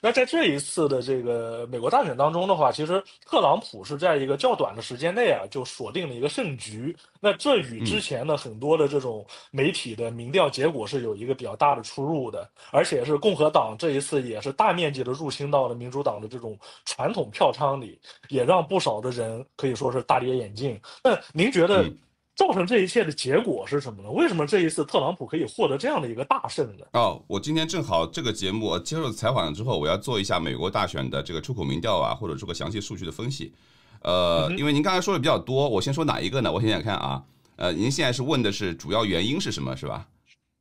那在这一次的这个美国大选当中的话，其实特朗普是在一个较短的时间内啊就锁定了一个胜局。那这与之前的很多的这种媒体的民调结果是有一个比较大的出入的，而且是共和党这一次也是大面积的入侵到了民主党的这种传统票仓里，也让不少的人可以说是大跌眼镜。那您觉得？造成这一切的结果是什么呢？为什么这一次特朗普可以获得这样的一个大胜呢？哦，我今天正好这个节目接受采访了之后，我要做一下美国大选的这个出口民调啊，或者说个详细数据的分析。呃，因为您刚才说的比较多，我先说哪一个呢？我想想看啊。呃，您现在是问的是主要原因是什么，是吧？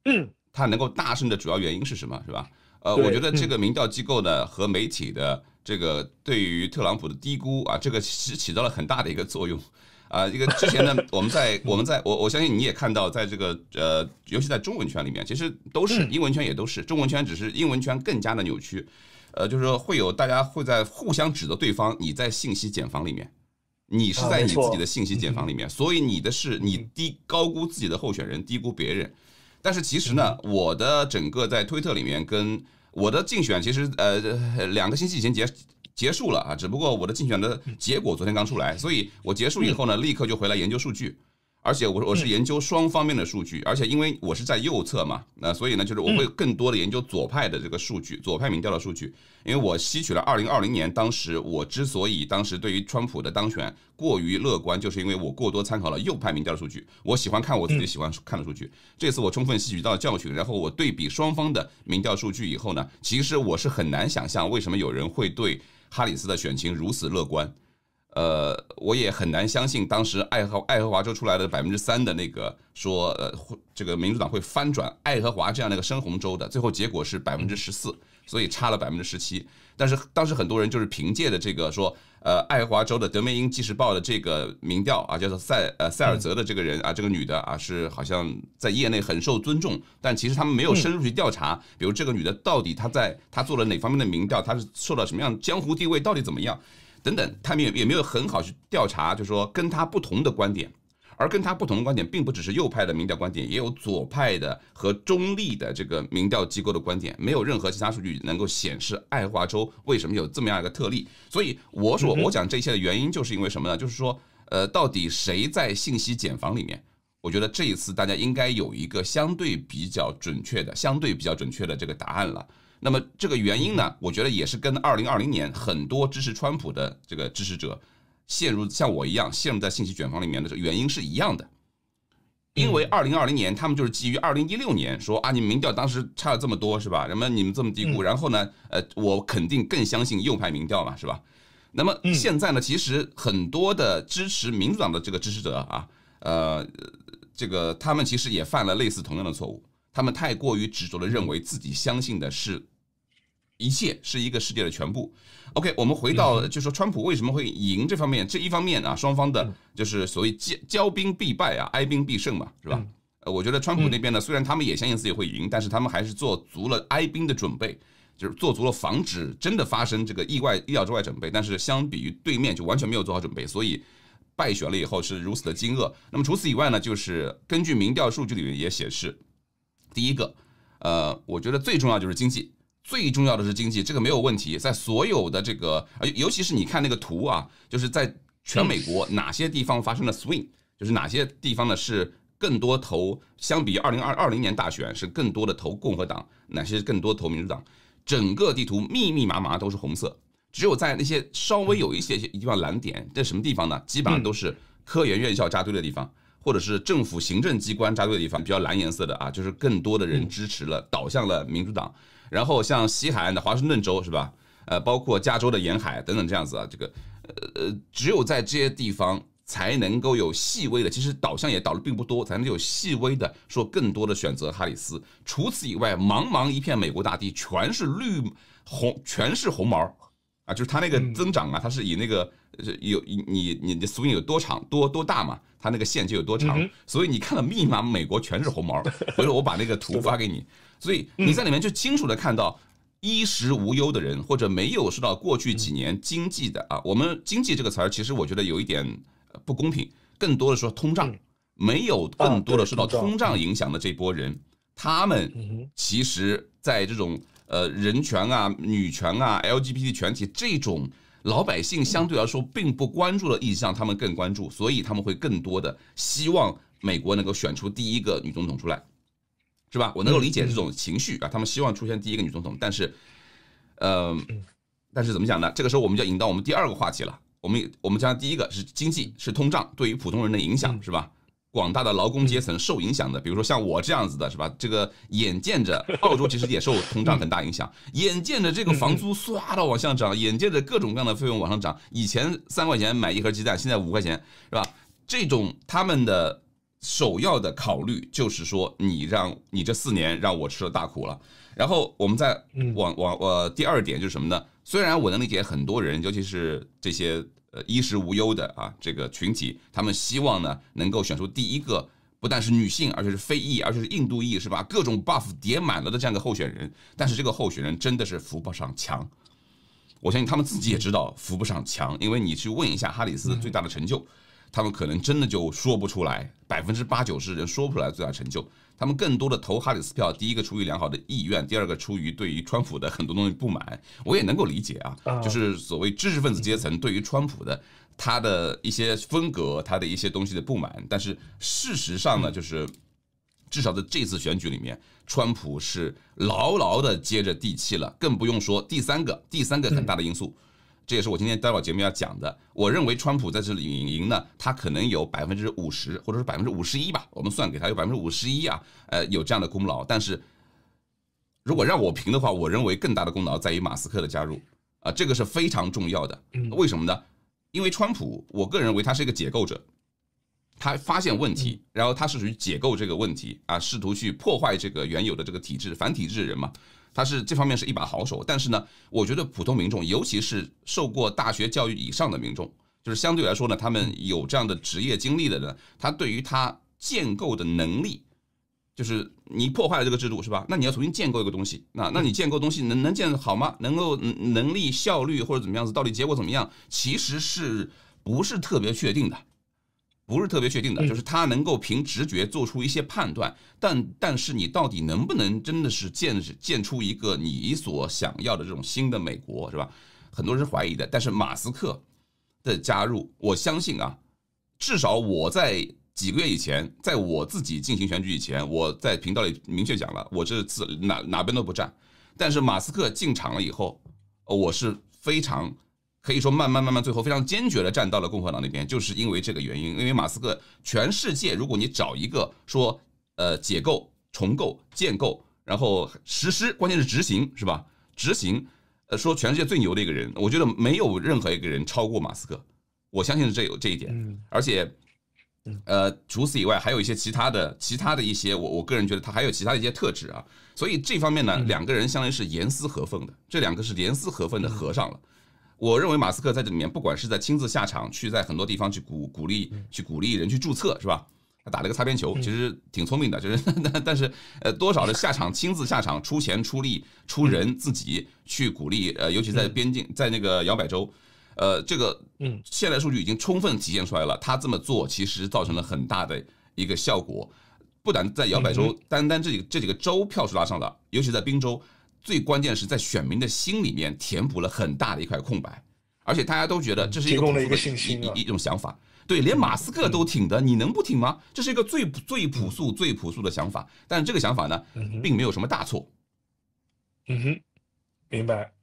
嗯。他能够大胜的主要原因是什么，是吧？呃，我觉得这个民调机构呢和媒体的这个对于特朗普的低估啊，这个其实起到了很大的一个作用。啊，一个之前呢，我们在我们在我我相信你也看到，在这个呃，尤其在中文圈里面，其实都是英文圈也都是，中文圈只是英文圈更加的扭曲，呃，就是说会有大家会在互相指责对方，你在信息茧房里面，你是在你自己的信息茧房里面，所以你的是你低高估自己的候选人，低估别人，但是其实呢，我的整个在推特里面跟。我的竞选其实呃两个星期以前结结束了啊，只不过我的竞选的结果昨天刚出来，所以我结束以后呢，立刻就回来研究数据。而且我我是研究双方面的数据，而且因为我是在右侧嘛，那所以呢，就是我会更多的研究左派的这个数据，左派民调的数据。因为我吸取了二零二零年当时我之所以当时对于川普的当选过于乐观，就是因为我过多参考了右派民调的数据。我喜欢看我自己喜欢看的数据。这次我充分吸取到了教训，然后我对比双方的民调数据以后呢，其实我是很难想象为什么有人会对哈里斯的选情如此乐观。呃，我也很难相信当时爱荷爱荷华州出来的百分之三的那个说，呃，这个民主党会翻转爱荷华这样的一个深红州的，最后结果是百分之十四，所以差了百分之十七。但是当时很多人就是凭借着这个说，呃，爱荷华州的德梅因即时报的这个民调啊，叫做塞呃塞尔泽的这个人啊，这个女的啊，是好像在业内很受尊重，但其实他们没有深入去调查，比如这个女的到底她在她做了哪方面的民调，她是受到什么样江湖地位，到底怎么样。等等，他们也也没有很好去调查，就说跟他不同的观点，而跟他不同的观点，并不只是右派的民调观点，也有左派的和中立的这个民调机构的观点，没有任何其他数据能够显示爱华州为什么有这么样一个特例。所以，我所我讲这些的原因，就是因为什么呢？就是说，呃，到底谁在信息茧房里面？我觉得这一次大家应该有一个相对比较准确的、相对比较准确的这个答案了。那么这个原因呢，我觉得也是跟二零二零年很多支持川普的这个支持者陷入像我一样陷入在信息卷房里面的这个原因是一样的，因为二零二零年他们就是基于二零一六年说啊，你民调当时差了这么多是吧？那么你们这么低估，然后呢，呃，我肯定更相信右派民调嘛是吧？那么现在呢，其实很多的支持民主党的这个支持者啊，呃，这个他们其实也犯了类似同样的错误，他们太过于执着的认为自己相信的是。一切是一个世界的全部。OK，我们回到就说川普为什么会赢这方面，这一方面啊，双方的就是所谓骄骄兵必败啊，哀兵必胜嘛，是吧？呃，我觉得川普那边呢，虽然他们也相信自己会赢，但是他们还是做足了哀兵的准备，就是做足了防止真的发生这个意外意料之外准备，但是相比于对面就完全没有做好准备，所以败选了以后是如此的惊愕。那么除此以外呢，就是根据民调数据里面也显示，第一个，呃，我觉得最重要就是经济。最重要的是经济，这个没有问题。在所有的这个，尤其是你看那个图啊，就是在全美国哪些地方发生了 swing，就是哪些地方呢是更多投，相比于二零二二零年大选是更多的投共和党，哪些更多投民主党？整个地图密密麻麻都是红色，只有在那些稍微有一些些地方蓝点，在什么地方呢？基本上都是科研院校扎堆的地方，或者是政府行政机关扎堆的地方，比较蓝颜色的啊，就是更多的人支持了，倒向了民主党。然后像西海岸的华盛顿州是吧？呃，包括加州的沿海等等这样子啊，这个呃只有在这些地方才能够有细微的，其实导向也导的并不多，才能有细微的说更多的选择哈里斯。除此以外，茫茫一片美国大地全是绿红，全是红毛啊，就是它那个增长啊，它是以那个有你你的 swing 有多长多多大嘛。他那个线就有多长，所以你看到，密码，美国全是红毛。回头我把那个图发给你，所以你在里面就清楚的看到，衣食无忧的人，或者没有受到过去几年经济的啊，我们经济这个词儿其实我觉得有一点不公平，更多的说通胀，没有更多的受到通胀影响的这波人，他们其实在这种呃人权啊、女权啊、LGBT 全体这种。老百姓相对来说并不关注的意向，他们更关注，所以他们会更多的希望美国能够选出第一个女总统出来，是吧？我能够理解这种情绪啊，他们希望出现第一个女总统，但是，呃，但是怎么讲呢？这个时候我们就引到我们第二个话题了。我们我们讲第一个是经济，是通胀对于普通人的影响，是吧？广大的劳工阶层受影响的，比如说像我这样子的是吧？这个眼见着澳洲其实也受通胀很大影响，眼见着这个房租唰的往上涨，眼见着各种各样的费用往上涨，以前三块钱买一盒鸡蛋，现在五块钱是吧？这种他们的首要的考虑就是说，你让你这四年让我吃了大苦了。然后我们再往往我第二点就是什么呢？虽然我能理解很多人，尤其是这些。衣食无忧的啊，这个群体，他们希望呢能够选出第一个不但是女性，而且是非裔，而且是印度裔，是吧？各种 buff 叠满了的这样的候选人，但是这个候选人真的是扶不上墙。我相信他们自己也知道扶不上墙，因为你去问一下哈里斯最大的成就。他们可能真的就说不出来，百分之八九十人说不出来最大成就。他们更多的投哈里斯票，第一个出于良好的意愿，第二个出于对于川普的很多东西不满。我也能够理解啊，就是所谓知识分子阶层对于川普的他的一些风格、他的一些东西的不满。但是事实上呢，就是至少在这次选举里面，川普是牢牢的接着地气了，更不用说第三个、第三个很大的因素。这也是我今天待会儿节目要讲的。我认为川普在这里赢呢，他可能有百分之五十，或者是百分之五十一吧，我们算给他有百分之五十一啊，呃，有这样的功劳。但是，如果让我评的话，我认为更大的功劳在于马斯克的加入啊，这个是非常重要的。为什么呢？因为川普，我个人认为他是一个解构者，他发现问题，然后他是属于解构这个问题啊，试图去破坏这个原有的这个体制，反体制人嘛。他是这方面是一把好手，但是呢，我觉得普通民众，尤其是受过大学教育以上的民众，就是相对来说呢，他们有这样的职业经历的人，他对于他建构的能力，就是你破坏了这个制度，是吧？那你要重新建构一个东西，那那你建构东西能能建好吗？能够能力、效率或者怎么样子，到底结果怎么样？其实是不是特别确定的？不是特别确定的，就是他能够凭直觉做出一些判断，但但是你到底能不能真的是建建出一个你所想要的这种新的美国，是吧？很多人是怀疑的。但是马斯克的加入，我相信啊，至少我在几个月以前，在我自己进行选举以前，我在频道里明确讲了，我这次哪哪边都不站。但是马斯克进场了以后，我是非常。可以说，慢慢慢慢，最后非常坚决地站到了共和党那边，就是因为这个原因。因为马斯克，全世界，如果你找一个说，呃，解构、重构、建构，然后实施，关键是执行，是吧？执行，呃，说全世界最牛的一个人，我觉得没有任何一个人超过马斯克。我相信这有这一点。而且，呃，除此以外，还有一些其他的、其他的一些，我我个人觉得他还有其他的一些特质啊。所以这方面呢，两个人相当于是严丝合缝的，这两个是严丝合缝的合上了。我认为马斯克在这里面，不管是在亲自下场去，在很多地方去鼓鼓励、去鼓励人去注册，是吧？他打了个擦边球，其实挺聪明的。就是，但是呃，多少的下场亲自下场，出钱、出力、出人，自己去鼓励。呃，尤其在边境，在那个摇摆州，呃，这个嗯，现在数据已经充分体现出来了。他这么做，其实造成了很大的一个效果。不但在摇摆州，单单这几这几个州票数拉上了，尤其在宾州。最关键是在选民的心里面填补了很大的一块空白，而且大家都觉得这是一个信息一一种想法，对，连马斯克都挺的，你能不挺吗？这是一个最最朴素、最朴素的想法，但这个想法呢，并没有什么大错。嗯哼，明白，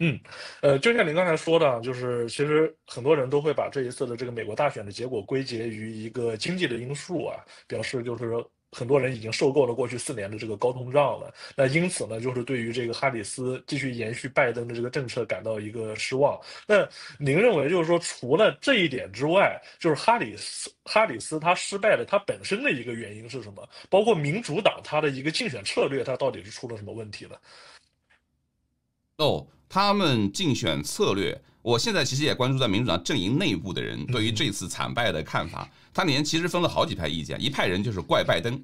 嗯，呃，就像您刚才说的，就是其实很多人都会把这一次的这个美国大选的结果归结于一个经济的因素啊，表示就是。很多人已经受够了过去四年的这个高通胀了，那因此呢，就是对于这个哈里斯继续延续拜登的这个政策感到一个失望。那您认为就是说，除了这一点之外，就是哈里斯哈里斯他失败的他本身的一个原因是什么？包括民主党他的一个竞选策略，他到底是出了什么问题了？哦，他们竞选策略，我现在其实也关注在民主党阵营内部的人对于这次惨败的看法。他里面其实分了好几派意见，一派人就是怪拜登，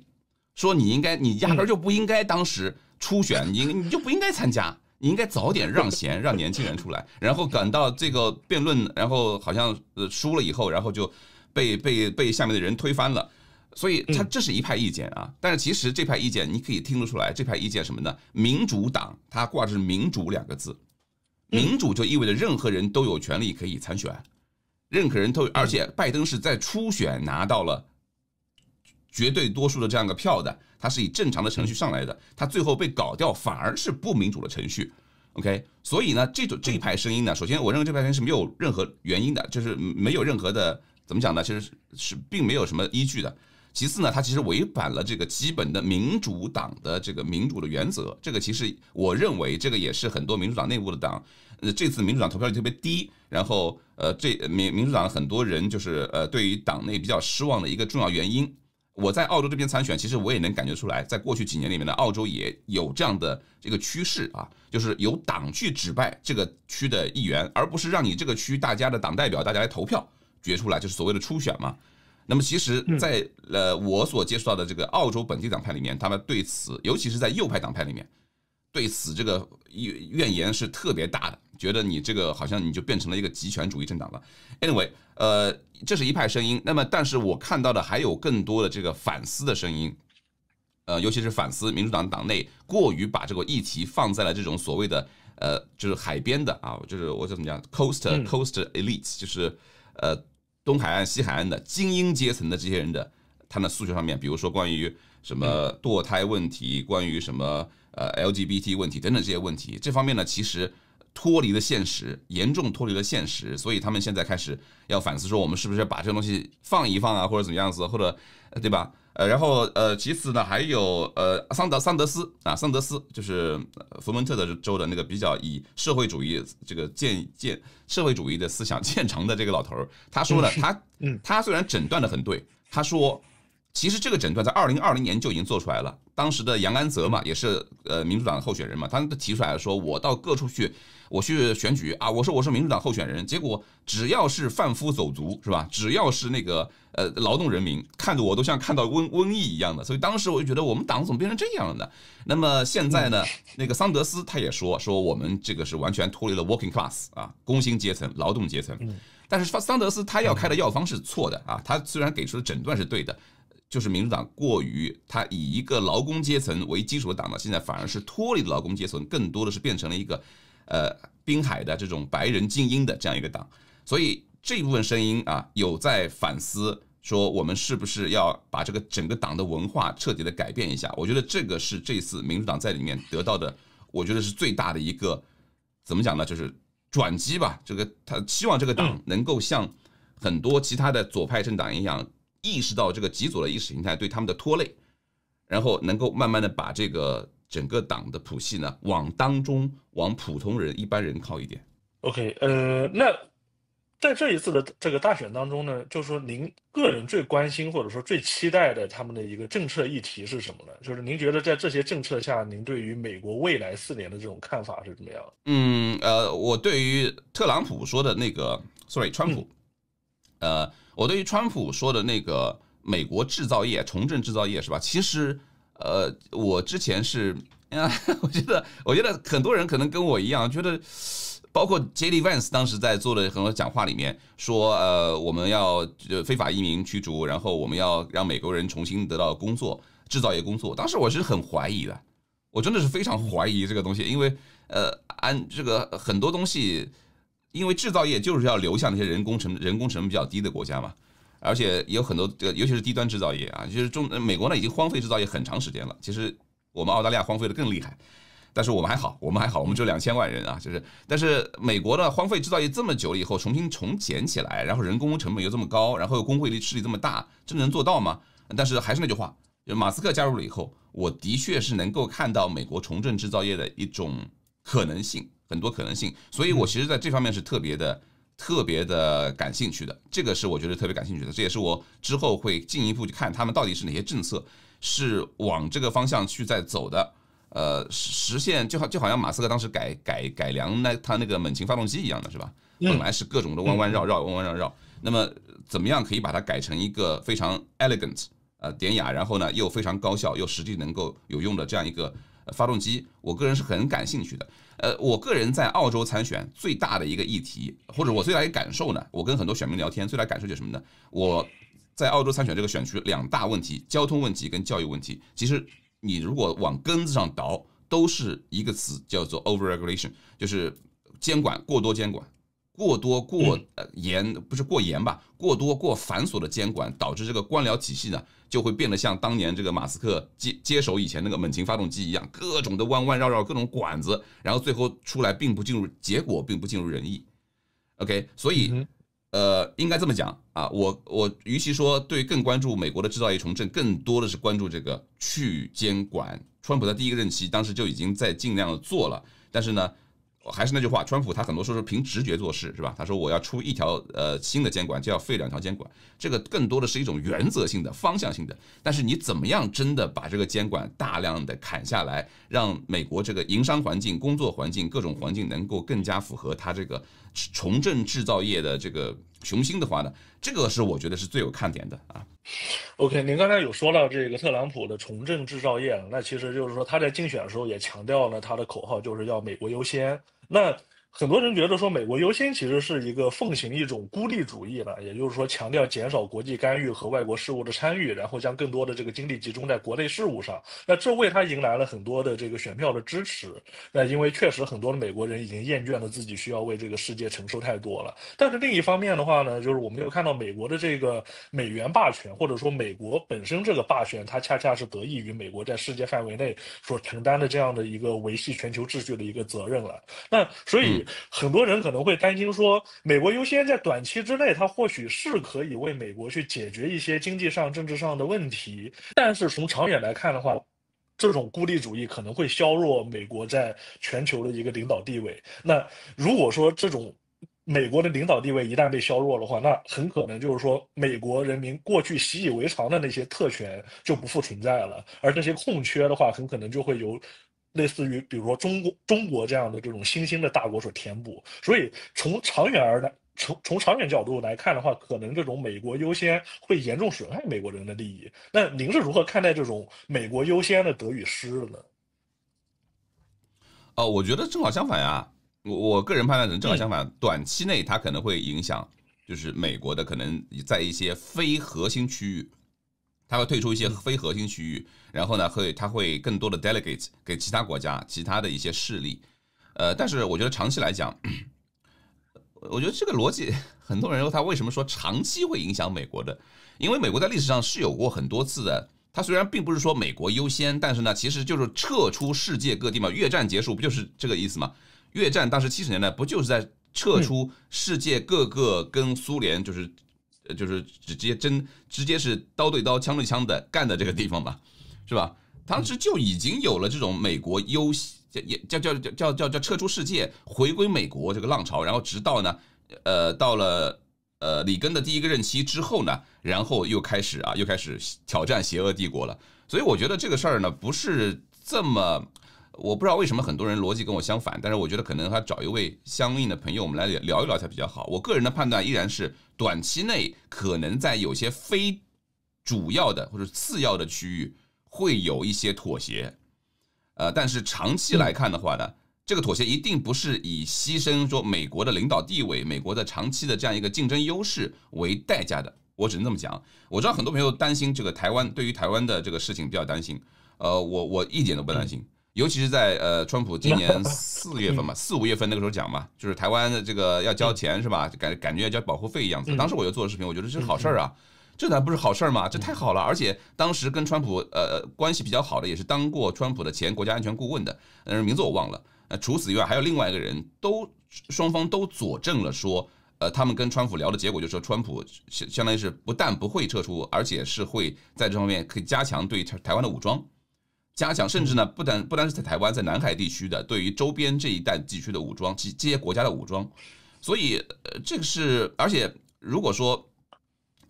说你应该，你压根就不应该当时初选，你你就不应该参加，你应该早点让贤，让年轻人出来。然后赶到这个辩论，然后好像输了以后，然后就被被被下面的人推翻了。所以他这是一派意见啊。但是其实这派意见你可以听得出来，这派意见什么呢？民主党他挂着民主两个字，民主就意味着任何人都有权利可以参选。任何人都，而且拜登是在初选拿到了绝对多数的这样个票的，他是以正常的程序上来的。他最后被搞掉，反而是不民主的程序。OK，所以呢，这种这一派声音呢，首先我认为这派声音是没有任何原因的，就是没有任何的怎么讲呢？其实是并没有什么依据的。其次呢，他其实违反了这个基本的民主党的这个民主的原则。这个其实我认为这个也是很多民主党内部的党，呃，这次民主党投票率特别低。然后，呃，这民民主党很多人就是，呃，对于党内比较失望的一个重要原因。我在澳洲这边参选，其实我也能感觉出来，在过去几年里面的澳洲也有这样的这个趋势啊，就是由党去指派这个区的议员，而不是让你这个区大家的党代表大家来投票决出来，就是所谓的初选嘛。那么其实，在呃，我所接触到的这个澳洲本地党派里面，他们对此，尤其是在右派党派里面，对此这个怨怨言是特别大的。觉得你这个好像你就变成了一个极权主义政党了。Anyway，呃，这是一派声音。那么，但是我看到的还有更多的这个反思的声音，呃，尤其是反思民主党党内过于把这个议题放在了这种所谓的呃，就是海边的啊，就是我怎么讲，coast coast elites，就是呃，东海岸、西海岸的精英阶层的这些人的他们的诉求上面，比如说关于什么堕胎问题，关于什么呃 LGBT 问题等等这些问题，这方面呢，其实。脱离了现实，严重脱离了现实，所以他们现在开始要反思，说我们是不是把这个东西放一放啊，或者怎么样子，或者对吧？呃，然后呃，其次呢，还有呃，桑德桑德斯啊，桑德斯就是佛蒙特的州的那个比较以社会主义这个建建社会主义的思想建 成的这个老头儿，他说了，他嗯，他虽然诊断的很对，他说。其实这个诊断在二零二零年就已经做出来了。当时的杨安泽嘛，也是呃民主党的候选人嘛，他都提出来了，说我到各处去，我去选举啊，我说我是民主党候选人，结果只要是贩夫走卒是吧，只要是那个呃劳动人民，看着我都像看到瘟瘟疫一样的。所以当时我就觉得我们党怎么变成这样了呢？那么现在呢，那个桑德斯他也说说我们这个是完全脱离了 working class 啊，工薪阶层、劳动阶层。但是桑桑德斯他要开的药方是错的啊，他虽然给出的诊断是对的。就是民主党过于他以一个劳工阶层为基础的党呢，现在反而是脱离了劳工阶层，更多的是变成了一个，呃，滨海的这种白人精英的这样一个党。所以这一部分声音啊，有在反思说我们是不是要把这个整个党的文化彻底的改变一下。我觉得这个是这次民主党在里面得到的，我觉得是最大的一个怎么讲呢？就是转机吧。这个他希望这个党能够像很多其他的左派政党一样。意识到这个极左的意识形态对他们的拖累，然后能够慢慢的把这个整个党的谱系呢往当中往普通人一般人靠一点。OK，呃，那在这一次的这个大选当中呢，就是说您个人最关心或者说最期待的他们的一个政策议题是什么呢？就是您觉得在这些政策下，您对于美国未来四年的这种看法是怎么样？嗯，呃，我对于特朗普说的那个，sorry，川普，呃。我对于川普说的那个美国制造业重振制造业是吧？其实，呃，我之前是，我觉得，我觉得很多人可能跟我一样，觉得，包括 j i 万斯 Vance 当时在做的很多讲话里面说，呃，我们要非法移民驱逐，然后我们要让美国人重新得到工作，制造业工作。当时我是很怀疑的，我真的是非常怀疑这个东西，因为，呃，安这个很多东西。因为制造业就是要流向那些人工成人工成本比较低的国家嘛，而且有很多这个，尤其是低端制造业啊，就是中美国呢已经荒废制造业很长时间了。其实我们澳大利亚荒废的更厉害，但是我们还好，我们还好，我们只有两千万人啊，就是但是美国呢荒废制造业这么久了以后，重新重建起来，然后人工成本又这么高，然后工会力势力这么大，真能做到吗？但是还是那句话，马斯克加入了以后，我的确是能够看到美国重振制造业的一种可能性。很多可能性，所以我其实，在这方面是特别的、特别的感兴趣的。这个是我觉得特别感兴趣的，这也是我之后会进一步去看他们到底是哪些政策是往这个方向去在走的。呃，实现就好，就好像马斯克当时改改改良那他那个猛禽发动机一样的是吧？本来是各种的弯弯绕绕、弯弯绕绕，那么怎么样可以把它改成一个非常 elegant、呃典雅，然后呢又非常高效又实际能够有用的这样一个发动机？我个人是很感兴趣的。呃，我个人在澳洲参选最大的一个议题，或者我最大一个感受呢，我跟很多选民聊天最大感受就是什么呢？我在澳洲参选这个选区两大问题，交通问题跟教育问题。其实你如果往根子上倒，都是一个词叫做 over regulation，就是监管过多，监管过多过严不是过严吧？过多过繁琐的监管导致这个官僚体系呢。就会变得像当年这个马斯克接接手以前那个猛禽发动机一样，各种的弯弯绕绕，各种管子，然后最后出来并不进入，结果并不尽如人意。OK，所以呃，应该这么讲啊，我我与其说对更关注美国的制造业重振，更多的是关注这个去监管。川普在第一个任期当时就已经在尽量的做了，但是呢。还是那句话，川普他很多时候是凭直觉做事，是吧？他说我要出一条呃新的监管，就要废两条监管，这个更多的是一种原则性的、方向性的。但是你怎么样真的把这个监管大量的砍下来，让美国这个营商环境、工作环境、各种环境能够更加符合他这个重振制造业的这个雄心的话呢？这个是我觉得是最有看点的啊。OK，您刚才有说到这个特朗普的重振制造业，那其实就是说他在竞选的时候也强调了他的口号就是要美国优先。那很多人觉得说美国优先其实是一个奉行一种孤立主义了，也就是说强调减少国际干预和外国事务的参与，然后将更多的这个精力集中在国内事务上。那这为他迎来了很多的这个选票的支持。那因为确实很多的美国人已经厌倦了自己需要为这个世界承受太多了。但是另一方面的话呢，就是我们又看到美国的这个美元霸权，或者说美国本身这个霸权，它恰恰是得益于美国在世界范围内所承担的这样的一个维系全球秩序的一个责任了。那所以。很多人可能会担心说，美国优先在短期之内，它或许是可以为美国去解决一些经济上、政治上的问题。但是从长远来看的话，这种孤立主义可能会削弱美国在全球的一个领导地位。那如果说这种美国的领导地位一旦被削弱的话，那很可能就是说，美国人民过去习以为常的那些特权就不复存在了，而这些空缺的话，很可能就会由。类似于比如说中国中国这样的这种新兴的大国所填补，所以从长远而来，从从长远角度来看的话，可能这种美国优先会严重损害美国人的利益。那您是如何看待这种美国优先的得与失呢？哦，我觉得正好相反呀，我我个人判断能正好相反，短期内它可能会影响就是美国的可能在一些非核心区域。他会退出一些非核心区域，然后呢，会他会更多的 delegate 给其他国家、其他的一些势力。呃，但是我觉得长期来讲，我觉得这个逻辑，很多人说他为什么说长期会影响美国的，因为美国在历史上是有过很多次的。他虽然并不是说美国优先，但是呢，其实就是撤出世界各地嘛。越战结束不就是这个意思吗？越战当时七十年代不就是在撤出世界各个跟苏联就是。就是直接真直接是刀对刀、枪对枪的干的这个地方吧，是吧？当时就已经有了这种美国优先，也叫叫叫叫叫叫撤出世界、回归美国这个浪潮，然后直到呢，呃，到了呃里根的第一个任期之后呢，然后又开始啊，又开始挑战邪恶帝国了。所以我觉得这个事儿呢，不是这么。我不知道为什么很多人逻辑跟我相反，但是我觉得可能他找一位相应的朋友，我们来聊一聊才比较好。我个人的判断依然是短期内可能在有些非主要的或者次要的区域会有一些妥协，呃，但是长期来看的话呢，这个妥协一定不是以牺牲说美国的领导地位、美国的长期的这样一个竞争优势为代价的。我只能这么讲。我知道很多朋友担心这个台湾，对于台湾的这个事情比较担心，呃，我我一点都不担心。尤其是在呃，川普今年 四月份嘛，四五月份那个时候讲嘛，就是台湾的这个要交钱是吧？感感觉要交保护费一样子。当时我就做视频，我觉得这是好事儿啊，这还不是好事儿嘛？这太好了！而且当时跟川普呃关系比较好的，也是当过川普的前国家安全顾问的，是名字我忘了。呃，除此以外，还有另外一个人都双方都佐证了说，呃，他们跟川普聊的结果就是说，川普相相当于是不但不会撤出，而且是会在这方面可以加强对台台湾的武装。加强，甚至呢，不单不单是在台湾，在南海地区的对于周边这一带地区的武装，及这些国家的武装，所以，呃，这个是，而且如果说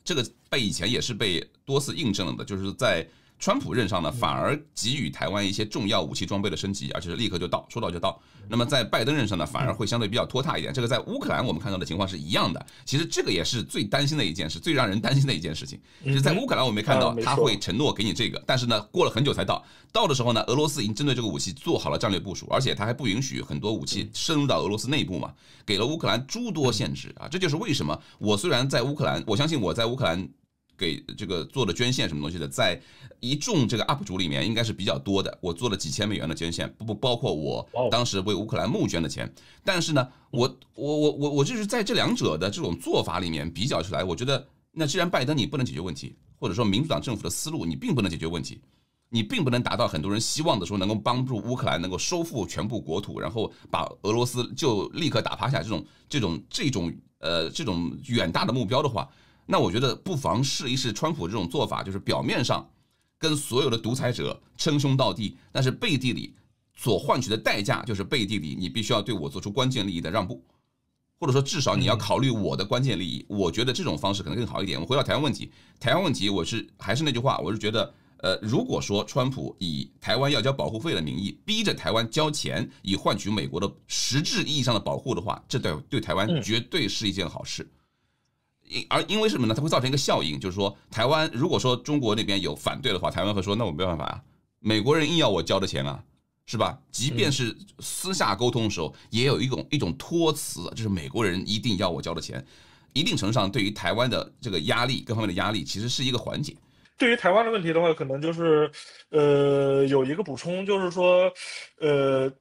这个被以前也是被多次印证了的，就是在。川普任上呢，反而给予台湾一些重要武器装备的升级，而且是立刻就到，说到就到。那么在拜登任上呢，反而会相对比较拖沓一点。这个在乌克兰我们看到的情况是一样的。其实这个也是最担心的一件事，最让人担心的一件事情。就在乌克兰，我没看到他会承诺给你这个，但是呢，过了很久才到。到的时候呢，俄罗斯已经针对这个武器做好了战略部署，而且他还不允许很多武器深入到俄罗斯内部嘛，给了乌克兰诸多限制啊。这就是为什么我虽然在乌克兰，我相信我在乌克兰。给这个做的捐献什么东西的，在一众这个 UP 主里面应该是比较多的。我做了几千美元的捐献，不不包括我当时为乌克兰募捐的钱。但是呢，我我我我我就是在这两者的这种做法里面比较出来，我觉得那既然拜登你不能解决问题，或者说民主党政府的思路你并不能解决问题，你并不能达到很多人希望的说能够帮助乌克兰能够收复全部国土，然后把俄罗斯就立刻打趴下这种这种这种呃这种远大的目标的话。那我觉得不妨试一试川普这种做法，就是表面上跟所有的独裁者称兄道弟，但是背地里所换取的代价就是背地里你必须要对我做出关键利益的让步，或者说至少你要考虑我的关键利益。我觉得这种方式可能更好一点。我们回到台湾问题，台湾问题我是还是那句话，我是觉得，呃，如果说川普以台湾要交保护费的名义逼着台湾交钱，以换取美国的实质意义上的保护的话，这对对台湾绝对是一件好事。因而因为什么呢？它会造成一个效应，就是说，台湾如果说中国那边有反对的话，台湾会说那我没办法啊，美国人硬要我交的钱啊，是吧？即便是私下沟通的时候，也有一种一种托词，就是美国人一定要我交的钱，一定程度上对于台湾的这个压力，各方面的压力，其实是一个缓解。对于台湾的问题的话，可能就是呃，有一个补充，就是说，呃，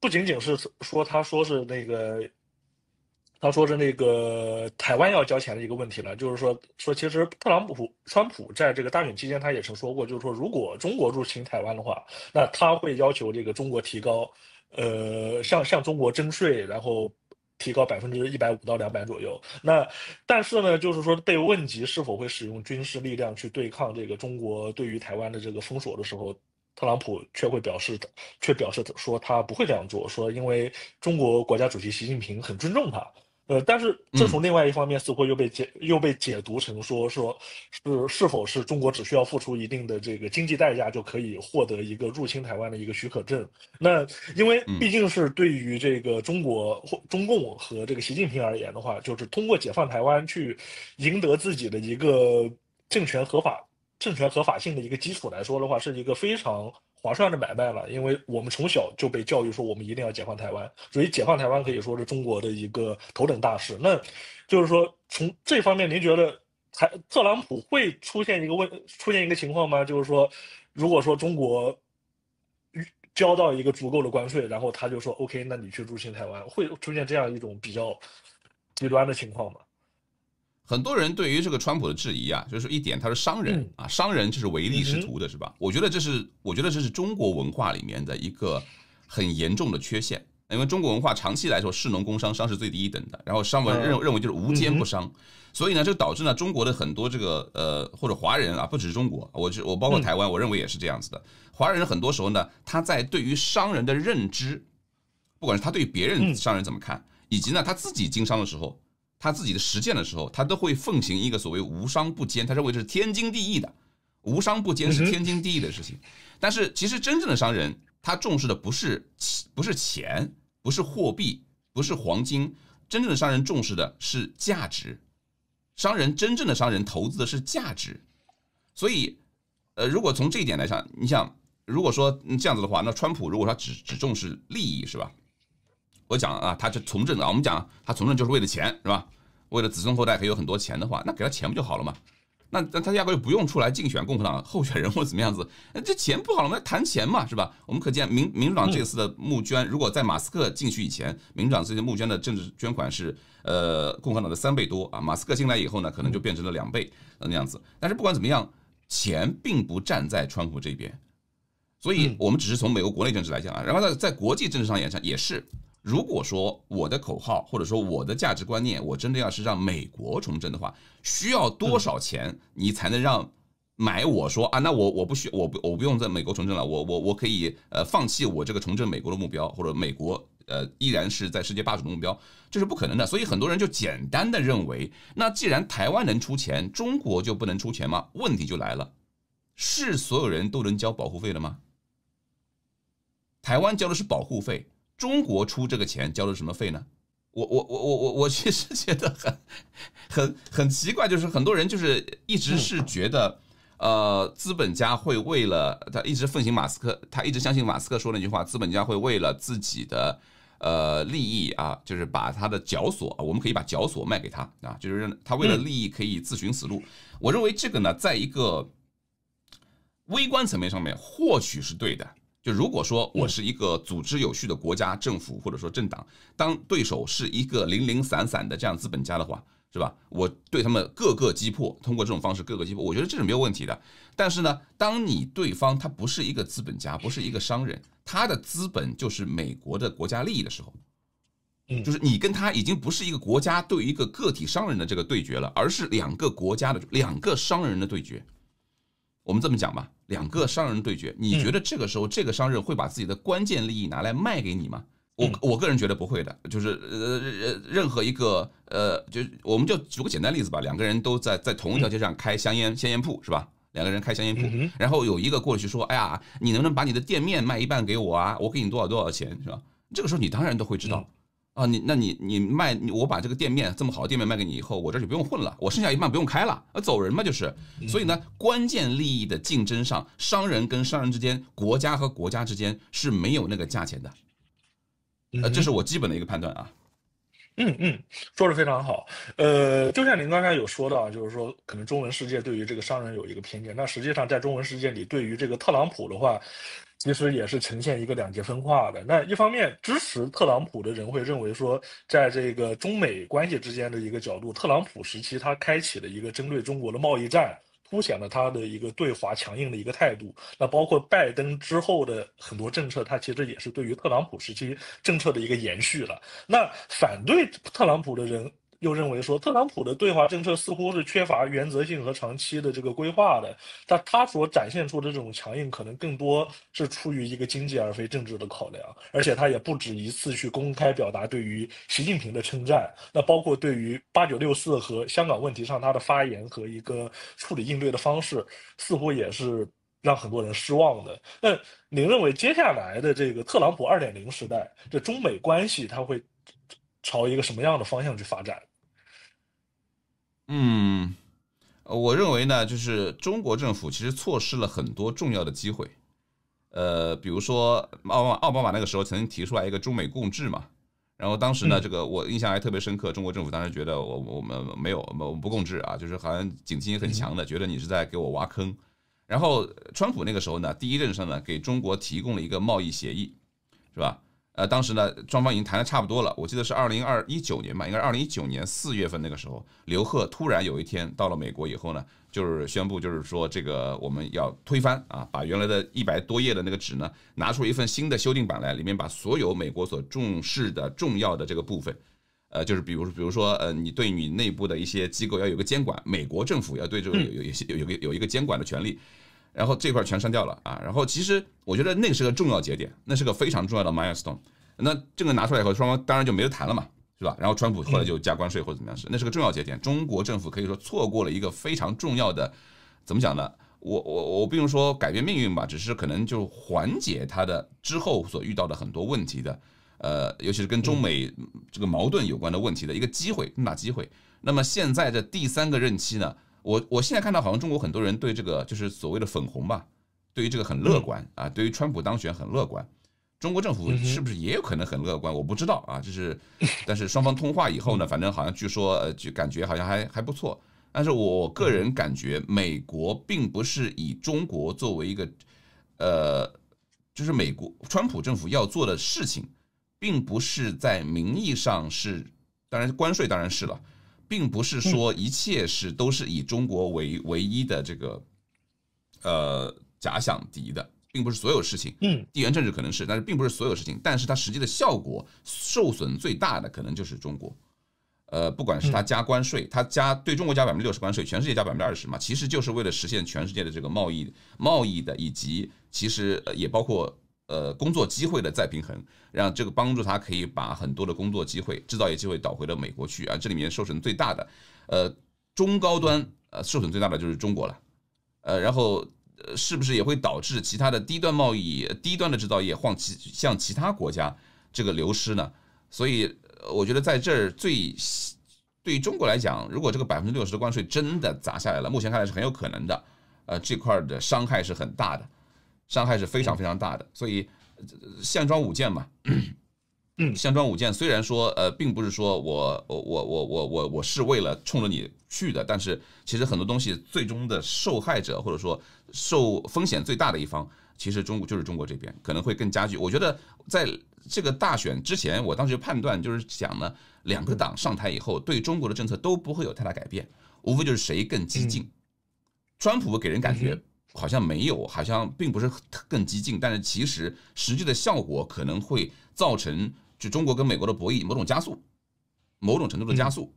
不仅仅是说他说是那个。他说的是那个台湾要交钱的一个问题呢，就是说说其实特朗普川普在这个大选期间他也曾说过，就是说如果中国入侵台湾的话，那他会要求这个中国提高，呃，向向中国征税，然后提高百分之一百五到两百左右。那但是呢，就是说被问及是否会使用军事力量去对抗这个中国对于台湾的这个封锁的时候，特朗普却会表示，却表示说他不会这样做，说因为中国国家主席习近平很尊重他。呃，但是这从另外一方面似乎又被解又被解读成说，说是是否是中国只需要付出一定的这个经济代价就可以获得一个入侵台湾的一个许可证？那因为毕竟是对于这个中国或中共和这个习近平而言的话，就是通过解放台湾去赢得自己的一个政权合法。政权合法性的一个基础来说的话，是一个非常划算的买卖了。因为我们从小就被教育说，我们一定要解放台湾，所以解放台湾可以说是中国的一个头等大事。那就是说，从这方面，您觉得台特朗普会出现一个问，出现一个情况吗？就是说，如果说中国交到一个足够的关税，然后他就说 OK，那你去入侵台湾，会出现这样一种比较极端的情况吗？很多人对于这个川普的质疑啊，就是一点，他是商人啊，商人就是唯利是图的，是吧？我觉得这是，我觉得这是中国文化里面的一个很严重的缺陷。因为中国文化长期来说，士农工商，商是最低一等的，然后商文认认为就是无奸不商，所以呢，就导致呢，中国的很多这个呃，或者华人啊，不只是中国，我我包括台湾，我认为也是这样子的。华人很多时候呢，他在对于商人的认知，不管是他对别人商人怎么看，以及呢他自己经商的时候。他自己的实践的时候，他都会奉行一个所谓无商不奸，他认为这是天经地义的，无商不奸是天经地义的事情。但是，其实真正的商人，他重视的不是钱，不是钱，不是货币，不是黄金。真正的商人重视的是价值，商人真正的商人投资的是价值。所以，呃，如果从这一点来讲，你想，如果说这样子的话，那川普如果说只只重视利益，是吧？我讲啊，他是从政啊，我们讲他从政就是为了钱，是吧？为了子孙后代可以有很多钱的话，那给他钱不就好了吗？那那他压根就不用出来竞选共和党候选人或怎么样子。那这钱不好了吗？谈钱嘛，是吧？我们可见民民主党这次的募捐，如果在马斯克进去以前，民主党这些募捐的政治捐款是呃共和党的三倍多啊。马斯克进来以后呢，可能就变成了两倍那样子。但是不管怎么样，钱并不站在川普这边，所以我们只是从美国国内政治来讲啊，然后在在国际政治上也上也是。如果说我的口号或者说我的价值观念，我真的要是让美国重振的话，需要多少钱你才能让买我说啊？那我我不需我不我不用在美国重振了，我我我可以呃放弃我这个重振美国的目标，或者美国呃依然是在世界霸主的目标，这是不可能的。所以很多人就简单的认为，那既然台湾能出钱，中国就不能出钱吗？问题就来了，是所有人都能交保护费的吗？台湾交的是保护费。中国出这个钱交了什么费呢？我我我我我我其实觉得很很很奇怪，就是很多人就是一直是觉得，呃，资本家会为了他一直奉行马斯克，他一直相信马斯克说那句话，资本家会为了自己的呃利益啊，就是把他的绞索，我们可以把绞索卖给他啊，就是他为了利益可以自寻死路。我认为这个呢，在一个微观层面上面，或许是对的。就如果说我是一个组织有序的国家政府或者说政党，当对手是一个零零散散的这样资本家的话，是吧？我对他们各个击破，通过这种方式各个击破，我觉得这是没有问题的。但是呢，当你对方他不是一个资本家，不是一个商人，他的资本就是美国的国家利益的时候，嗯，就是你跟他已经不是一个国家对于一个个体商人的这个对决了，而是两个国家的两个商人的对决。我们这么讲吧。两个商人对决，你觉得这个时候这个商人会把自己的关键利益拿来卖给你吗？我我个人觉得不会的，就是呃任何一个呃，就我们就举个简单例子吧，两个人都在在同一条街上开香烟香烟铺是吧？两个人开香烟铺，然后有一个过去说，哎呀，你能不能把你的店面卖一半给我啊？我给你多少多少钱是吧？这个时候你当然都会知道。啊，你那你你卖，我把这个店面这么好的店面卖给你以后，我这就不用混了，我剩下一半不用开了，那走人嘛就是。所以呢，关键利益的竞争上，商人跟商人之间，国家和国家之间是没有那个价钱的。呃，这是我基本的一个判断啊。嗯嗯，说的非常好。呃，就像您刚才有说到，就是说可能中文世界对于这个商人有一个偏见，那实际上在中文世界里，对于这个特朗普的话。其实也是呈现一个两极分化的。那一方面，支持特朗普的人会认为说，在这个中美关系之间的一个角度，特朗普时期他开启了一个针对中国的贸易战，凸显了他的一个对华强硬的一个态度。那包括拜登之后的很多政策，他其实也是对于特朗普时期政策的一个延续了。那反对特朗普的人。又认为说，特朗普的对华政策似乎是缺乏原则性和长期的这个规划的，但他所展现出的这种强硬，可能更多是出于一个经济而非政治的考量。而且他也不止一次去公开表达对于习近平的称赞。那包括对于八九六四和香港问题上他的发言和一个处理应对的方式，似乎也是让很多人失望的。那您认为接下来的这个特朗普二点零时代，这中美关系它会朝一个什么样的方向去发展？嗯，我认为呢，就是中国政府其实错失了很多重要的机会，呃，比如说奥巴奥巴马那个时候曾经提出来一个中美共治嘛，然后当时呢，这个我印象还特别深刻，中国政府当时觉得我我们没有我们不共治啊，就是好像警惕性很强的，觉得你是在给我挖坑，然后川普那个时候呢，第一任上呢，给中国提供了一个贸易协议，是吧？呃，当时呢，双方已经谈的差不多了。我记得是二零二一九年吧，应该二零一九年四月份那个时候，刘鹤突然有一天到了美国以后呢，就是宣布，就是说这个我们要推翻啊，把原来的一百多页的那个纸呢，拿出一份新的修订版来，里面把所有美国所重视的重要的这个部分，呃，就是比如比如说呃，你对你内部的一些机构要有个监管，美国政府要对这个有有有有有一个监管的权利。然后这块全删掉了啊，然后其实我觉得那个是个重要节点，那是个非常重要的 milestone。那这个拿出来以后，双方当然就没得谈了嘛，是吧？然后川普后来就加关税或者怎么样是，那是个重要节点。中国政府可以说错过了一个非常重要的，怎么讲呢？我我我不用说改变命运吧，只是可能就缓解他的之后所遇到的很多问题的，呃，尤其是跟中美这个矛盾有关的问题的一个机会，重大机会。那么现在这第三个任期呢？我我现在看到好像中国很多人对这个就是所谓的粉红吧，对于这个很乐观啊，对于川普当选很乐观，中国政府是不是也有可能很乐观？我不知道啊，就是，但是双方通话以后呢，反正好像据说呃，就感觉好像还还不错，但是我个人感觉美国并不是以中国作为一个，呃，就是美国川普政府要做的事情，并不是在名义上是，当然关税当然是了。并不是说一切是都是以中国为唯一的这个呃假想敌的，并不是所有事情，嗯，地缘政治可能是，但是并不是所有事情。但是它实际的效果受损最大的可能就是中国，呃，不管是它加关税，它加对中国加百分之六十关税，全世界加百分之二十嘛，其实就是为了实现全世界的这个贸易贸易的，以及其实也包括。呃，工作机会的再平衡，让这个帮助他可以把很多的工作机会、制造业机会导回了美国去啊。这里面受损最大的，呃，中高端呃受损最大的就是中国了。呃，然后是不是也会导致其他的低端贸易、低端的制造业往其向其他国家这个流失呢？所以我觉得在这儿最对于中国来讲，如果这个百分之六十关税真的砸下来了，目前看来是很有可能的。呃，这块的伤害是很大的。伤害是非常非常大的，所以项装五剑嘛，项装五剑虽然说呃，并不是说我我我我我我我是为了冲着你去的，但是其实很多东西最终的受害者或者说受风险最大的一方，其实中国就是中国这边可能会更加剧。我觉得在这个大选之前，我当时判断就是讲呢，两个党上台以后对中国的政策都不会有太大改变，无非就是谁更激进。川普给人感觉。好像没有，好像并不是更激进，但是其实实际的效果可能会造成就中国跟美国的博弈某种加速，某种程度的加速。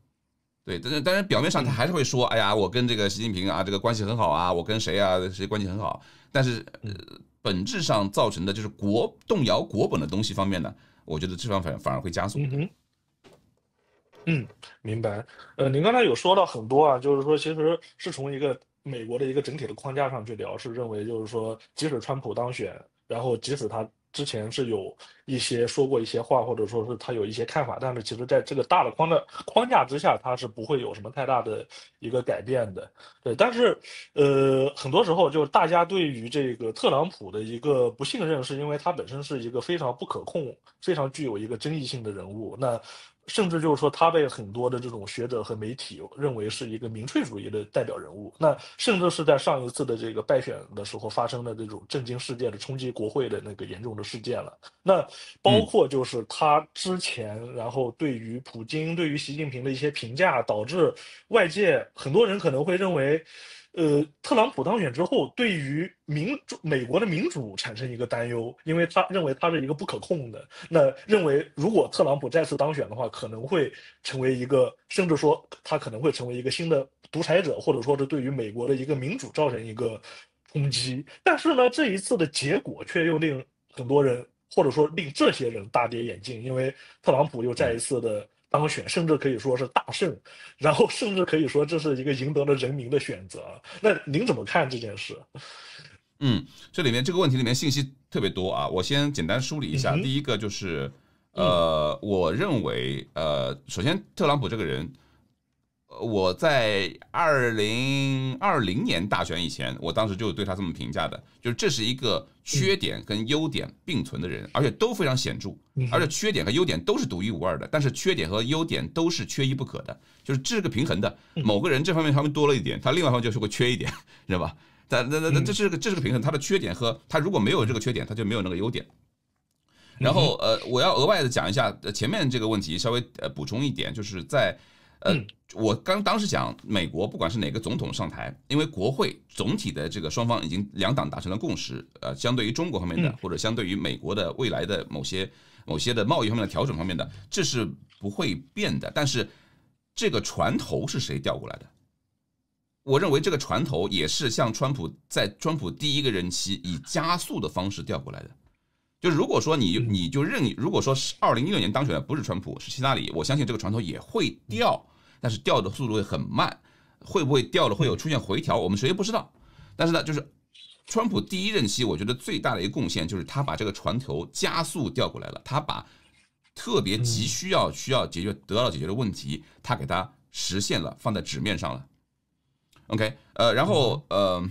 对，但是但是表面上他还是会说，哎呀，我跟这个习近平啊，这个关系很好啊，我跟谁啊谁关系很好。但是呃，本质上造成的就是国动摇国本的东西方面呢，我觉得这方反反而会加速。嗯，明白。呃，您刚才有说到很多啊，就是说其实是从一个。美国的一个整体的框架上去聊，是认为就是说，即使川普当选，然后即使他之前是有一些说过一些话，或者说是他有一些看法，但是其实在这个大的框的框架之下，他是不会有什么太大的一个改变的。对，但是呃，很多时候就是大家对于这个特朗普的一个不信任，是因为他本身是一个非常不可控、非常具有一个争议性的人物。那。甚至就是说，他被很多的这种学者和媒体认为是一个民粹主义的代表人物。那甚至是在上一次的这个败选的时候发生的这种震惊世界的冲击国会的那个严重的事件了。那包括就是他之前，然后对于普京、对于习近平的一些评价，导致外界很多人可能会认为。呃，特朗普当选之后，对于民主、美国的民主产生一个担忧，因为他认为它是一个不可控的。那认为如果特朗普再次当选的话，可能会成为一个，甚至说他可能会成为一个新的独裁者，或者说是对于美国的一个民主造成一个冲击。但是呢，这一次的结果却又令很多人，或者说令这些人大跌眼镜，因为特朗普又再一次的。当选甚至可以说是大胜，然后甚至可以说这是一个赢得了人民的选择。那您怎么看这件事？嗯，这里面这个问题里面信息特别多啊，我先简单梳理一下。第一个就是，呃，我认为，呃，首先特朗普这个人。我在二零二零年大选以前，我当时就对他这么评价的，就是这是一个缺点跟优点并存的人，而且都非常显著，而且缺点和优点都是独一无二的，但是缺点和优点都是缺一不可的，就是这个平衡的。某个人这方面稍微多了一点，他另外方面就是会缺一点，知道吧？但那那但这是个这是个平衡，他的缺点和他如果没有这个缺点，他就没有那个优点。然后呃，我要额外的讲一下前面这个问题，稍微呃补充一点，就是在。呃，我刚当时讲，美国不管是哪个总统上台，因为国会总体的这个双方已经两党达成了共识，呃，相对于中国方面的，或者相对于美国的未来的某些、某些的贸易方面的调整方面的，这是不会变的。但是，这个船头是谁调过来的？我认为这个船头也是像川普在川普第一个任期以加速的方式调过来的。就如果说你你就任，如果说是二零一六年当选的不是川普是希拉里，我相信这个船头也会掉，但是掉的速度会很慢，会不会掉了会有出现回调，我们谁也不知道。但是呢，就是川普第一任期，我觉得最大的一个贡献就是他把这个船头加速调过来了，他把特别急需要需要解决得到解决的问题，他给他实现了放在纸面上了。OK，呃，然后呃，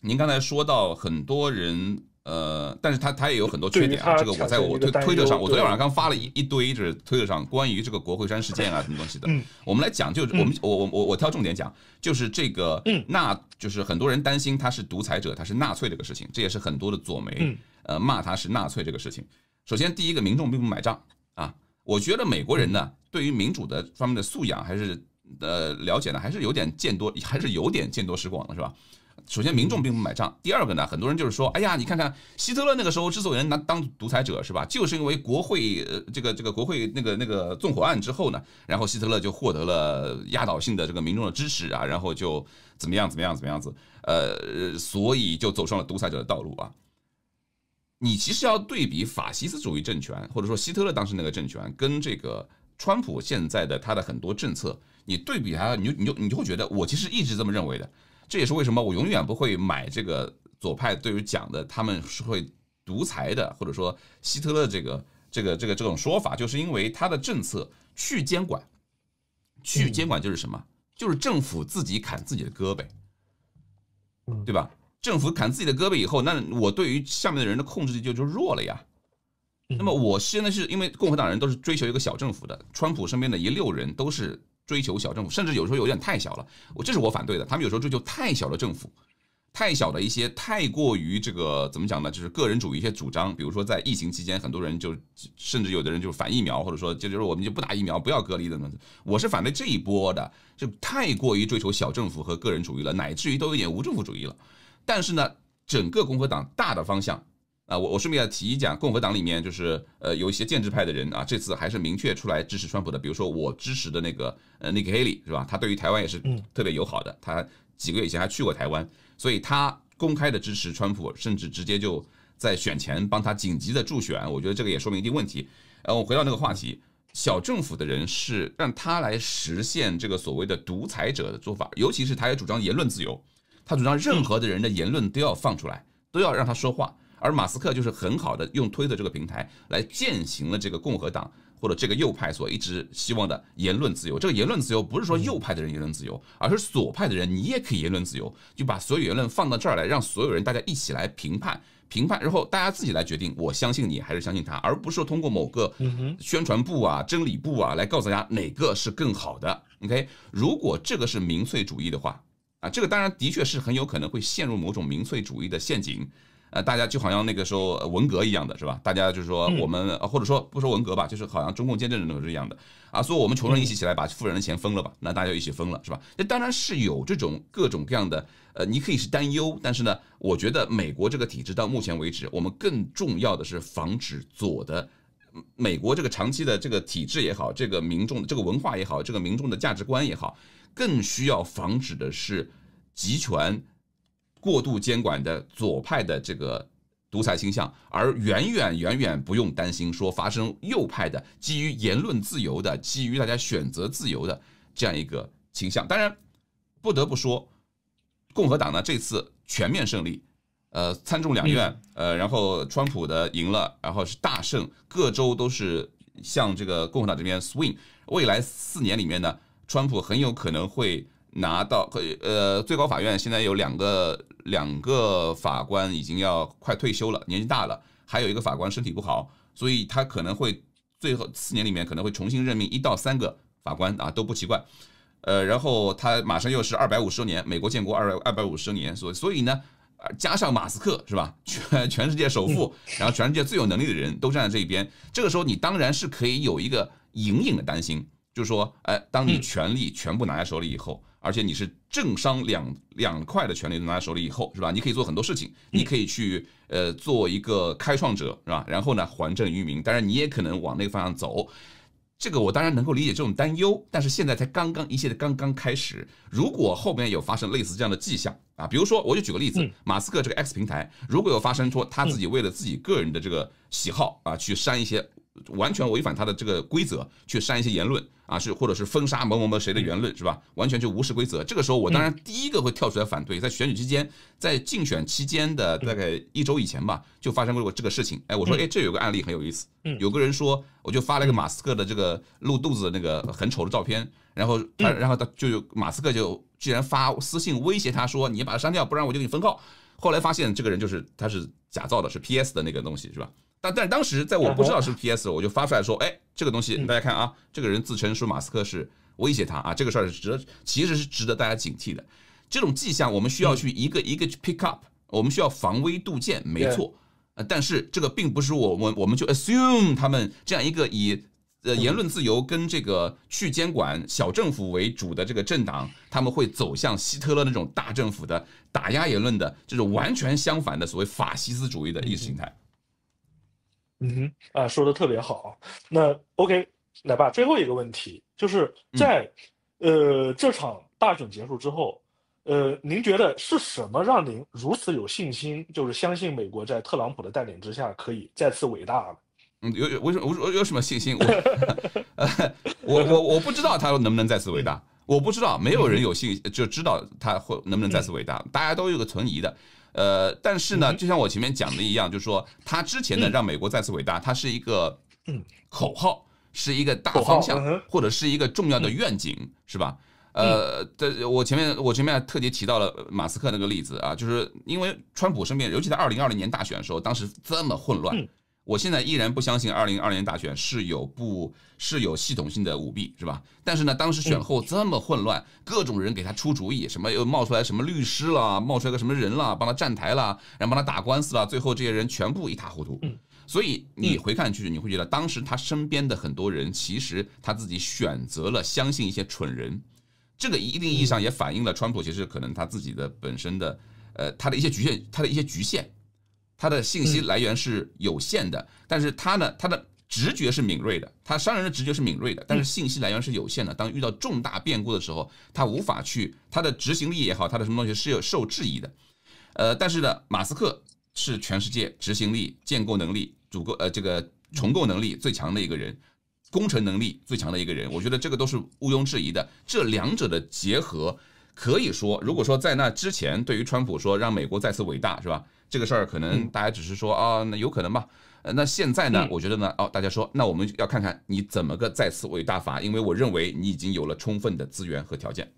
您刚才说到很多人。呃，但是他他也有很多缺点啊。这个我在我推推特上，我昨天晚上刚发了一一堆，就是推特上关于这个国会山事件啊什么东西的。我们来讲，就是我们我我我我挑重点讲，就是这个纳，就是很多人担心他是独裁者，他是纳粹这个事情，这也是很多的左媒呃骂他是纳粹这个事情。首先第一个，民众并不买账啊。我觉得美国人呢，对于民主的方面的素养还是呃了解呢，还是有点见多，还是有点见多识广的，是吧？首先，民众并不买账。第二个呢，很多人就是说：“哎呀，你看看希特勒那个时候之所以能当独裁者，是吧？就是因为国会呃，这个这个国会那个那个纵火案之后呢，然后希特勒就获得了压倒性的这个民众的支持啊，然后就怎么样怎么样怎么样子，呃，所以就走上了独裁者的道路啊。你其实要对比法西斯主义政权，或者说希特勒当时那个政权，跟这个川普现在的他的很多政策，你对比他，你就你就你就会觉得，我其实一直这么认为的。”这也是为什么我永远不会买这个左派对于讲的他们是会独裁的，或者说希特勒这个这个这个这种说法，就是因为他的政策去监管，去监管就是什么？就是政府自己砍自己的胳膊，对吧？政府砍自己的胳膊以后，那我对于下面的人的控制力就就弱了呀。那么我现在是因为共和党人都是追求一个小政府的，川普身边的一溜人都是。追求小政府，甚至有时候有点太小了，我这是我反对的。他们有时候追求太小的政府，太小的一些太过于这个怎么讲呢？就是个人主义一些主张。比如说在疫情期间，很多人就甚至有的人就是反疫苗，或者说就就是我们就不打疫苗，不要隔离的呢。我是反对这一波的，就太过于追求小政府和个人主义了，乃至于都有点无政府主义了。但是呢，整个共和党大的方向。啊，我我顺便要提一讲，共和党里面就是呃，有一些建制派的人啊，这次还是明确出来支持川普的。比如说我支持的那个呃尼克黑利是吧？他对于台湾也是特别友好的，他几个月以前还去过台湾，所以他公开的支持川普，甚至直接就在选前帮他紧急的助选。我觉得这个也说明一定问题。然后我回到那个话题，小政府的人是让他来实现这个所谓的独裁者的做法，尤其是他也主张言论自由，他主张任何的人的言论都要放出来，都要让他说话。而马斯克就是很好的用推的这个平台来践行了这个共和党或者这个右派所一直希望的言论自由。这个言论自由不是说右派的人言论自由，而是左派的人你也可以言论自由，就把所有言论放到这儿来，让所有人大家一起来评判、评判，然后大家自己来决定，我相信你还是相信他，而不是说通过某个宣传部啊、真理部啊来告诉大家哪个是更好的。OK，如果这个是民粹主义的话，啊，这个当然的确是很有可能会陷入某种民粹主义的陷阱。呃，大家就好像那个时候文革一样的，是吧？大家就是说我们，或者说不说文革吧，就是好像中共建政的时候是一样的啊。所以我们穷人一起起来把富人的钱分了吧，那大家一起分了，是吧？那当然是有这种各种各样的，呃，你可以是担忧，但是呢，我觉得美国这个体制到目前为止，我们更重要的是防止左的。美国这个长期的这个体制也好，这个民众这个文化也好，这个民众的价值观也好，更需要防止的是集权。过度监管的左派的这个独裁倾向，而远远远远不用担心说发生右派的基于言论自由的、基于大家选择自由的这样一个倾向。当然，不得不说，共和党呢这次全面胜利，呃，参众两院，呃，然后川普的赢了，然后是大胜，各州都是向这个共和党这边 swing。未来四年里面呢，川普很有可能会。拿到可呃最高法院现在有两个两个法官已经要快退休了，年纪大了，还有一个法官身体不好，所以他可能会最后四年里面可能会重新任命一到三个法官啊都不奇怪，呃然后他马上又是二百五十年，美国建国二百二百五十年所所以呢加上马斯克是吧 全全世界首富，然后全世界最有能力的人都站在这一边，这个时候你当然是可以有一个隐隐的担心，就是说哎当你权力全部拿在手里以后。而且你是政商两两块的权利拿拿手里以后，是吧？你可以做很多事情，你可以去呃做一个开创者，是吧？然后呢，还政于民。当然，你也可能往那个方向走。这个我当然能够理解这种担忧。但是现在才刚刚一切的刚刚开始。如果后面有发生类似这样的迹象啊，比如说我就举个例子，马斯克这个 X 平台如果有发生说他自己为了自己个人的这个喜好啊，去删一些。完全违反他的这个规则去删一些言论啊，是或者是封杀某某某谁的言论是吧？完全就无视规则。这个时候，我当然第一个会跳出来反对。在选举期间，在竞选期间的大概一周以前吧，就发生过这个事情。哎，我说，哎，这有个案例很有意思。嗯，有个人说，我就发了一个马斯克的这个露肚子的那个很丑的照片，然后他，然后他就马斯克就居然发私信威胁他说：“你把他删掉，不然我就给你封号。”后来发现这个人就是他是假造的，是 PS 的那个东西是吧？但但当时在我不知道是 P S，我就发出来说，哎，这个东西大家看啊，这个人自称说马斯克是威胁他啊，这个事儿值得，其实是值得大家警惕的，这种迹象我们需要去一个一个去 pick up，我们需要防微杜渐，没错。但是这个并不是我们我们就 assume 他们这样一个以呃言论自由跟这个去监管小政府为主的这个政党，他们会走向希特勒那种大政府的打压言论的这种完全相反的所谓法西斯主义的意识形态。嗯哼啊，说的特别好。那 OK，奶爸最后一个问题就是在，呃这场大选结束之后，呃，您觉得是什么让您如此有信心，就是相信美国在特朗普的带领之下可以再次伟大？嗯，有有为什么我我有什么信心？我 我我我不知道他能不能再次伟大，我不知道，没有人有信就知道他会能不能再次伟大，大家都有个存疑的。呃，但是呢，就像我前面讲的一样，就是说他之前呢让美国再次伟大，它是一个口号，是一个大方向，或者是一个重要的愿景，是吧？呃，这我前面我前面特别提到了马斯克那个例子啊，就是因为川普身边，尤其在二零二零年大选的时候，当时这么混乱。我现在依然不相信二零二零年大选是有不是有系统性的舞弊，是吧？但是呢，当时选后这么混乱，各种人给他出主意，什么又冒出来什么律师了，冒出来个什么人了，帮他站台了，然后帮他打官司了，最后这些人全部一塌糊涂。所以你回看，去，你会觉得当时他身边的很多人，其实他自己选择了相信一些蠢人，这个一定意义上也反映了川普其实可能他自己的本身的，呃，他的一些局限，他的一些局限。他的信息来源是有限的，但是他呢，他的直觉是敏锐的，他商人的直觉是敏锐的，但是信息来源是有限的。当遇到重大变故的时候，他无法去他的执行力也好，他的什么东西是有受质疑的，呃，但是呢，马斯克是全世界执行力建构能力足够，呃，这个重构能力最强的一个人，工程能力最强的一个人，我觉得这个都是毋庸置疑的。这两者的结合，可以说，如果说在那之前，对于川普说让美国再次伟大，是吧？这个事儿可能大家只是说啊，那有可能吧？那现在呢？我觉得呢，哦，大家说，那我们要看看你怎么个再次伟大法？因为我认为你已经有了充分的资源和条件。